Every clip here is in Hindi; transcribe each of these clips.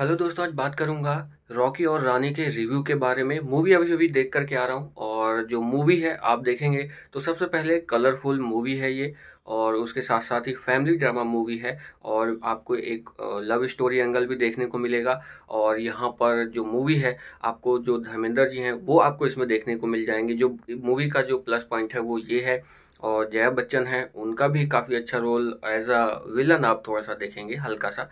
हेलो दोस्तों आज बात करूंगा रॉकी और रानी के रिव्यू के बारे में मूवी अभी अभी देख करके आ रहा हूं और जो मूवी है आप देखेंगे तो सबसे पहले कलरफुल मूवी है ये और उसके साथ साथ ही फैमिली ड्रामा मूवी है और आपको एक लव स्टोरी एंगल भी देखने को मिलेगा और यहाँ पर जो मूवी है आपको जो धर्मेंद्र जी हैं वो आपको इसमें देखने को मिल जाएंगे जो मूवी का जो प्लस पॉइंट है वो ये है और जया बच्चन है उनका भी काफ़ी अच्छा रोल एज अ विलन आप थोड़ा सा देखेंगे हल्का सा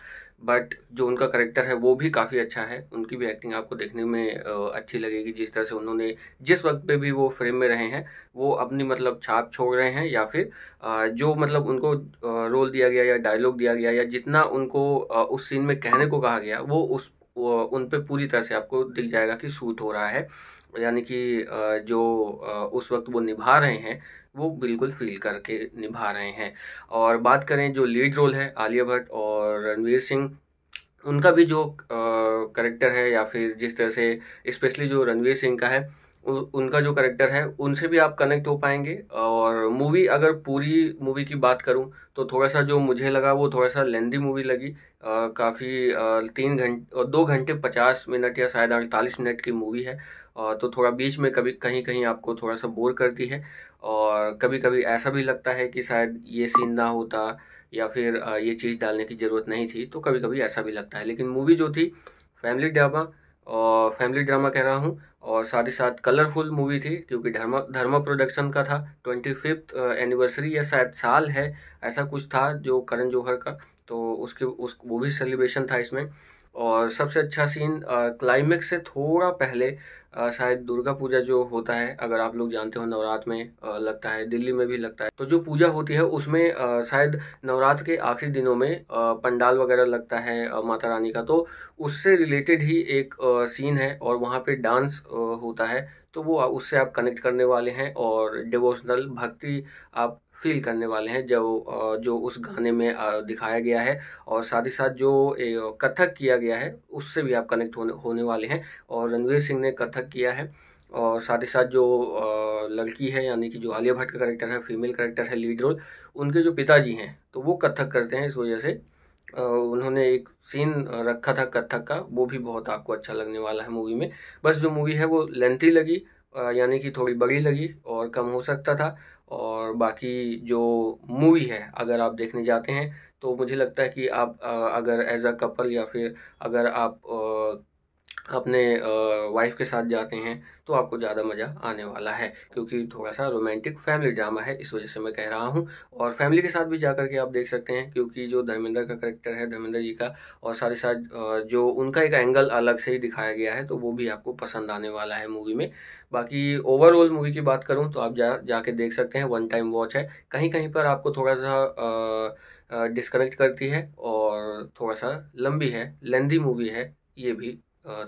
बट जो उनका करेक्टर है वो भी काफ़ी अच्छा है उनकी भी एक्टिंग आपको देखने में अच्छी लगेगी जिस तरह से उन्होंने जिस वक्त पे भी वो फ्रेम में रहे हैं वो अपनी मतलब छाप छोड़ रहे हैं या फिर जो मतलब उनको रोल दिया गया या डायलॉग दिया गया या जितना उनको उस सीन में कहने को कहा गया वो उस उन पे पूरी तरह से आपको दिख जाएगा कि सूट हो रहा है यानी कि जो उस वक्त वो निभा रहे हैं वो बिल्कुल फील करके निभा रहे हैं और बात करें जो लीड रोल है आलिया भट्ट और रणवीर सिंह उनका भी जो करेक्टर है या फिर जिस तरह से स्पेशली जो रणवीर सिंह का है उनका जो करेक्टर है उनसे भी आप कनेक्ट हो पाएंगे और मूवी अगर पूरी मूवी की बात करूं तो थोड़ा सा जो मुझे लगा वो थोड़ा सा लेंदी मूवी लगी काफ़ी तीन घंटे दो घंटे पचास मिनट या शायद अड़तालीस मिनट की मूवी है आ, तो थोड़ा बीच में कभी कहीं कहीं आपको थोड़ा सा बोर करती है और कभी कभी ऐसा भी लगता है कि शायद ये सीन ना होता या फिर ये चीज़ डालने की ज़रूरत नहीं थी तो कभी कभी ऐसा भी लगता है लेकिन मूवी जो थी फैमिली ड्रामा और फैमिली ड्रामा कह रहा हूँ और साथ ही साथ कलरफुल मूवी थी क्योंकि धर्मा धर्मा प्रोडक्शन का था ट्वेंटी फिफ्थ एनिवर्सरी या शायद साल है ऐसा कुछ था जो करण जौहर का तो उसके उस वो भी सेलिब्रेशन था इसमें और सबसे अच्छा सीन क्लाइमेक्स से थोड़ा पहले शायद दुर्गा पूजा जो होता है अगर आप लोग जानते हो नवरात्र में लगता है दिल्ली में भी लगता है तो जो पूजा होती है उसमें शायद नवरात्र के आखिरी दिनों में पंडाल वगैरह लगता है माता रानी का तो उससे रिलेटेड ही एक सीन है और वहाँ पे डांस होता है तो वो उससे आप कनेक्ट करने वाले हैं और डिवोशनल भक्ति आप फील करने वाले हैं जो जो उस गाने में दिखाया गया है और साथ ही साथ जो कथक किया गया है उससे भी आप कनेक्ट होने होने वाले हैं और रणवीर सिंह ने कथक किया है और साथ ही साथ जो लड़की है यानी कि जो आलिया भट्ट का करेक्टर है फीमेल करेक्टर है लीड रोल उनके जो पिताजी हैं तो वो कथक करते हैं इस वजह से उन्होंने एक सीन रखा था कथक का वो भी बहुत आपको अच्छा लगने वाला है मूवी में बस जो मूवी है वो लेंथी लगी यानी कि थोड़ी बड़ी लगी और कम हो सकता था और बाकी जो मूवी है अगर आप देखने जाते हैं तो मुझे लगता है कि आप अगर एज अ कपल या फिर अगर आप अपने वाइफ के साथ जाते हैं तो आपको ज़्यादा मज़ा आने वाला है क्योंकि थोड़ा सा रोमांटिक फैमिली ड्रामा है इस वजह से मैं कह रहा हूँ और फैमिली के साथ भी जा के आप देख सकते हैं क्योंकि जो धर्मेंद्र का करेक्टर है धर्मेंद्र जी का और साथ ही साथ जो उनका एक एंगल अलग से ही दिखाया गया है तो वो भी आपको पसंद आने वाला है मूवी में बाकी ओवरऑल मूवी की बात करूँ तो आप जा जाके देख सकते हैं वन टाइम वॉच है कहीं कहीं पर आपको थोड़ा सा डिस्कनेक्ट करती है और थोड़ा सा लंबी है लेंदी मूवी है ये भी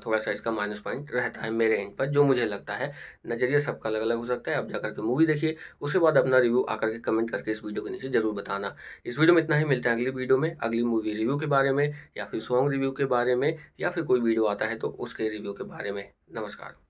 थोड़ा सा इसका माइनस पॉइंट रहता है मेरे एंड पर जो मुझे लगता है नज़रिया सबका अलग अलग हो सकता है आप जाकर के मूवी देखिए उसके बाद अपना रिव्यू आकर के कमेंट करके इस वीडियो के नीचे जरूर बताना इस वीडियो में इतना ही मिलता है अगली वीडियो में अगली मूवी रिव्यू के बारे में या फिर सॉन्ग रिव्यू के बारे में या फिर कोई वीडियो आता है तो उसके रिव्यू के बारे में नमस्कार